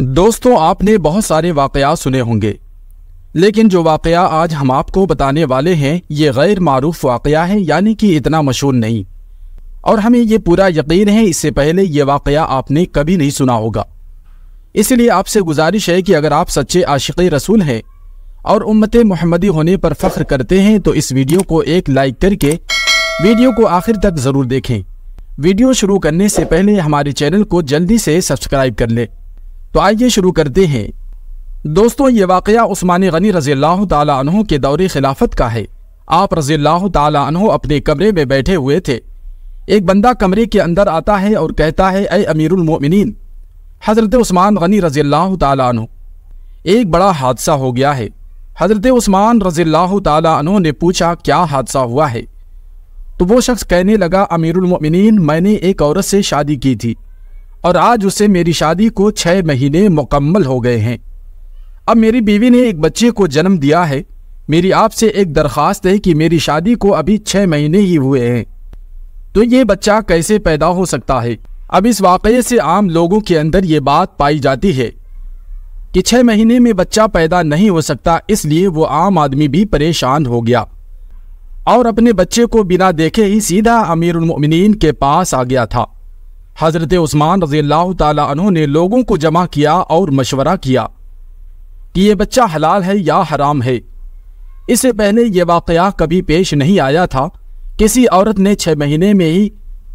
दोस्तों आपने बहुत सारे वाकया सुने होंगे लेकिन जो वाकया आज हम आपको बताने वाले हैं ये गैर मारूफ वाकया है यानी कि इतना मशहूर नहीं और हमें ये पूरा यकीन है इससे पहले ये वाकया आपने कभी नहीं सुना होगा इसलिए आपसे गुजारिश है कि अगर आप सच्चे आशिक रसूल हैं और उम्मत मोहम्मदी होने पर फ़ख्र करते हैं तो इस वीडियो को एक लाइक करके वीडियो को आखिर तक ज़रूर देखें वीडियो शुरू करने से पहले हमारे चैनल को जल्दी से सब्सक्राइब कर लें तो आइए शुरू करते हैं दोस्तों ये वाक़ उस्मान गनी रजी अल्लाह के दौरे खिलाफत का है आप रजी अल्लाह अपने कमरे में बैठे हुए थे एक बंदा कमरे के अंदर आता है और कहता है अय अमीरमिन हज़रत उस्मान गनी रजी अल्लाह एक बड़ा हादसा हो गया है हज़रत उस्मान रजी अल्लाह ने पूछा क्या हादसा हुआ है तो वो शख्स कहने लगा अमीरमिन मैंने एक औरत से शादी की थी और आज उसे मेरी शादी को छह महीने मुकम्मल हो गए हैं अब मेरी बीवी ने एक बच्चे को जन्म दिया है मेरी आपसे एक दरख्वास्त है कि मेरी शादी को अभी छः महीने ही हुए हैं तो ये बच्चा कैसे पैदा हो सकता है अब इस वाकये से आम लोगों के अंदर ये बात पाई जाती है कि छह महीने में बच्चा पैदा नहीं हो सकता इसलिए वो आम आदमी भी परेशान हो गया और अपने बच्चे को बिना देखे ही सीधा अमीर के पास आ गया था हज़रत उस्मान रजी अल्लाह ने लोगों को जमा किया और मशवरा किया कि यह बच्चा हलाल है या हराम है इससे पहले यह वाक़ कभी पेश नहीं आया था किसी औरत ने छः महीने में ही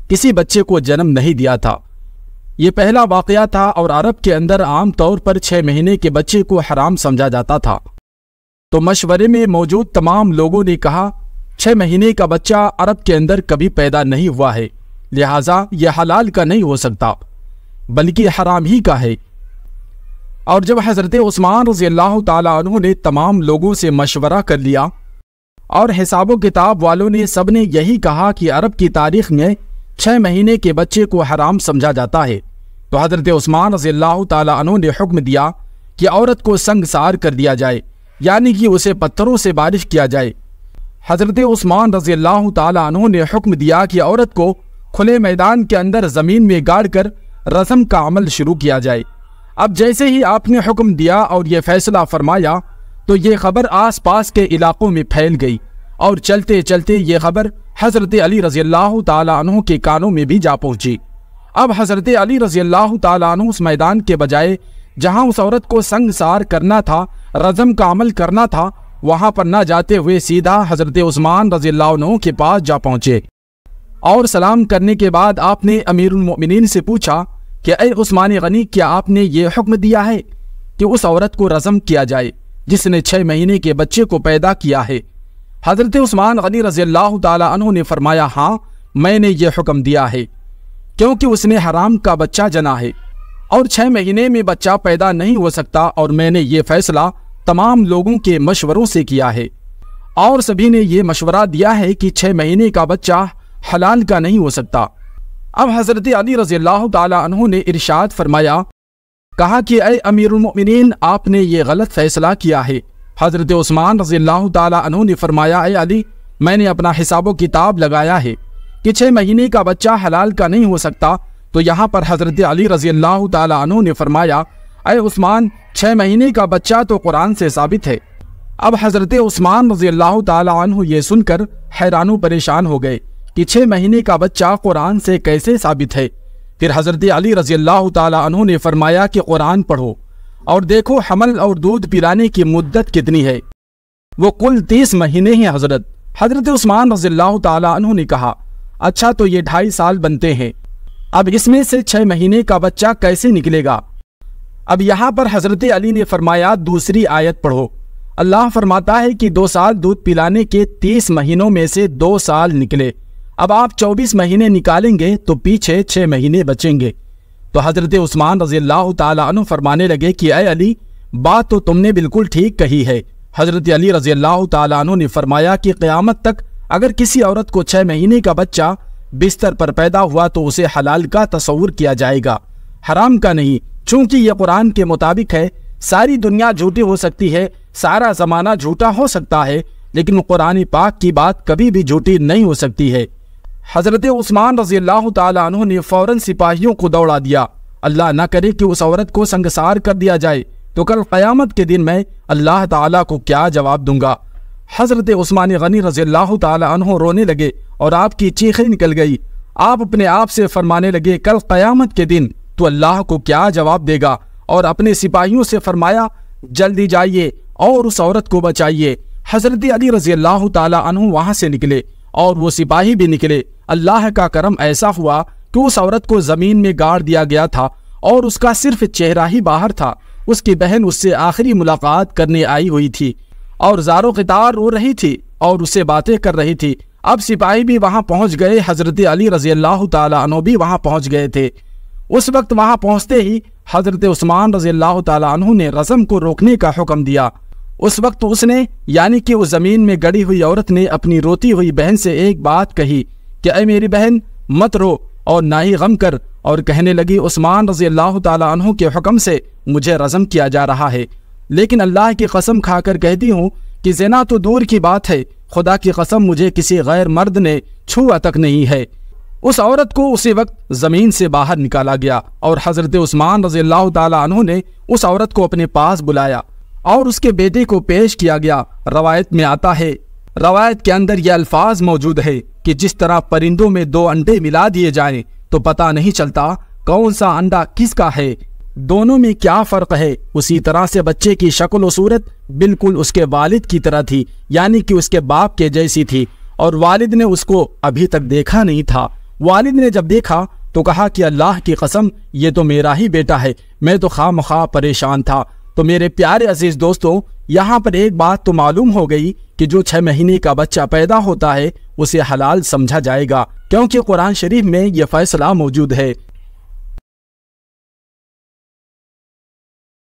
किसी बच्चे को जन्म नहीं दिया था यह पहला वाक़ था और अरब के अंदर आम तौर पर छः महीने के बच्चे को हराम समझा जाता था तो मशवरे में मौजूद तमाम लोगों ने कहा छः महीने का बच्चा अरब के अंदर कभी पैदा नहीं हुआ है लिहाजा यह हलाल का नहीं हो सकता बल्कि हराम ही का है और जब हज़रत उस्मान रजी अल्लाह तु ने तमाम लोगों से मशवरा कर लिया और हिसाब किताब वालों ने सब ने यही कहा कि अरब की तारीख में छः महीने के बच्चे को हराम समझा जाता है तो हज़रत उस्मान रजी अल्लाह तु ने हुक्म दिया कि औरत को संगसार कर दिया जाए यानी कि उसे पत्थरों से बारिश किया जाए हज़रत उस्मान रजी अल्लाह तु ने हुक्म दिया कि औरत को खुले मैदान के अंदर ज़मीन में गाड़ कर रस्म का अमल शुरू किया जाए अब जैसे ही आपने हुक्म दिया और ये फैसला फरमाया तो ये खबर आसपास के इलाक़ों में फैल गई और चलते चलते ये खबर हज़रत अली रज़ी अल्लाह तु के कानों में भी जा पहुँची अब हज़रत अली रज़ी अल्लाह तु उस मैदान के बजाय जहाँ उस औरत को संगसार करना था रजम का अमल करना था वहाँ पर ना जाते हुए सीधा हज़रत उस्मान रज़ी अल्लाह के पास जा पहुँचे और सलाम करने के बाद आपने अमीरमिन से पूछा कि अस्मान उस्मान गनी क्या आपने ये हुक्म दिया है कि उस औरत को रजम किया जाए जिसने छः महीने के बच्चे को पैदा किया है हज़रत उस्मान गनी रज़ी तु ने फरमाया हाँ मैंने ये हुक्म दिया है क्योंकि उसने हराम का बच्चा जना है और छः महीने में बच्चा पैदा नहीं हो सकता और मैंने ये फैसला तमाम लोगों के मशवरों से किया है और सभी ने यह मशवरा दिया है कि छः महीने का बच्चा हलाल का नहीं हो सकता अब हज़रत अली रज़ी अल्लाह तु ने इरशाद फरमाया कहा कि अय अमीरमिन आपने ये गलत फ़ैसला किया है हज़रत ओस्मान रज़ी अल्लाह तु ने फरमाया अय अली मैंने अपना हिसाब किताब लगाया है कि छः महीने का बच्चा हलाल का नहीं हो सकता तो यहाँ पर हज़रत अली रज़ी अल्लाह तु ने फरमाया अय उस्मान छः महीने का बच्चा तो कुरान से साबित है अब हज़रत ओस्मान रज़ी अल्लाह तु ये सुनकर हैरान परेशान हो गए कि छह महीने का बच्चा कुरान से कैसे साबित है फिर हजरत अली रजी अल्लाह तु ने फरमाया कि कुरान पढ़ो और देखो हमल और दूध पिलाने की मुद्दत कितनी है वो कुल तीस महीने ही हजरत हजरत उस्मान अल्लाह तु ने कहा अच्छा तो ये ढाई साल बनते हैं अब इसमें से छः महीने का बच्चा कैसे निकलेगा अब यहाँ पर हजरत अली ने फरमाया दूसरी आयत पढ़ो अल्लाह फरमाता है कि दो साल दूध पिलाने के तीस महीनों में से दो साल निकले अब आप 24 महीने निकालेंगे तो पीछे छह महीने बचेंगे तो हज़रत उस्मान रजी अल्लाह तु फरमाने लगे कि अय अली बात तो तुमने बिल्कुल ठीक कही है हज़रत अली रजी अल्लाह तु ने फरमाया कि क़्यामत तक अगर किसी औरत को छह महीने का बच्चा बिस्तर पर पैदा हुआ तो उसे हलाल का तस्वूर किया जाएगा हराम का नहीं चूंकि यह कुरान के मुताबिक है सारी दुनिया झूठी हो सकती है सारा ज़माना झूठा हो सकता है लेकिन कुरानी पाक की बात कभी भी झूठी नहीं हो सकती है हज़रत उस्मान रजी अल्लाह तु ने फौरन सिपाहियों को दौड़ा दिया अल्लाह न करे कि उस औरत को संगसार कर दिया जाए तो कल क़यामत के दिन मैं अल्लाह ताला को क्या जवाब दूंगा हज़रत उस्मान गनी रजी अल्लाह तु रोने लगे और आपकी चीखें निकल गई आप अपने आप से फरमाने लगे कल क़यामत के दिन तो अल्लाह को क्या जवाब देगा और अपने सिपाहियों से फरमाया जल्दी जाइए और उस औरत को बचाइए हज़रत अली रजी अल्लाह तु वहाँ से निकले और वो सिपाही भी निकले अल्लाह का करम ऐसा हुआ कि उस औरत को ज़मीन में गाड़ दिया गया था और उसका सिर्फ चेहरा ही बाहर था उसकी बहन उससे आखिरी मुलाकात करने आई हुई थी और जारो कितार रो रही थी और उससे बातें कर रही थी अब सिपाही भी वहां पहुंच गए हज़रत अली रज़ी अल्लाह तु भी वहाँ पहुंच गए थे उस वक्त वहाँ पहुँचते ही हज़रत उस्मान रज़ी अल्लाह तु ने रस्म को रोकने का हुक्म दिया उस वक्त उसने यानी कि उस ज़मीन में गड़ी हुई औरत ने अपनी रोती हुई बहन से एक बात कही कि अय मेरी बहन मत रो और ना ही गम कर और कहने लगी उस्मान रजी अल्लाह तहों के हुक्म से मुझे रज़म किया जा रहा है लेकिन अल्लाह की कसम खाकर कहती हूँ कि जना तो दूर की बात है खुदा की कसम मुझे किसी गैर मर्द ने छुआ तक नहीं है उस औरत को उसी वक्त ज़मीन से बाहर निकाला गया और हज़रत उस्मान रजी अल्लाह तहों ने उस औरत को अपने पास बुलाया और उसके बेटे को पेश किया गया रवायत में आता है रवायत के अंदर ये अल्फाज मौजूद है कि जिस तरह परिंदों में दो अंडे मिला दिए जाएं तो पता नहीं चलता कौन सा अंडा किसका है दोनों में क्या फ़र्क है उसी तरह से बच्चे की शक्ल सूरत बिल्कुल उसके वालिद की तरह थी यानी कि उसके बाप के जैसी थी और वालिद ने उसको अभी तक देखा नहीं था वालिद ने जब देखा तो कहा कि अल्लाह की कसम ये तो मेरा ही बेटा है मैं तो खाम परेशान था तो मेरे प्यारे अजीज दोस्तों यहाँ पर एक बात तो मालूम हो गई कि जो छह महीने का बच्चा पैदा होता है उसे हलाल समझा जाएगा क्योंकि कुरान शरीफ में यह फैसला मौजूद है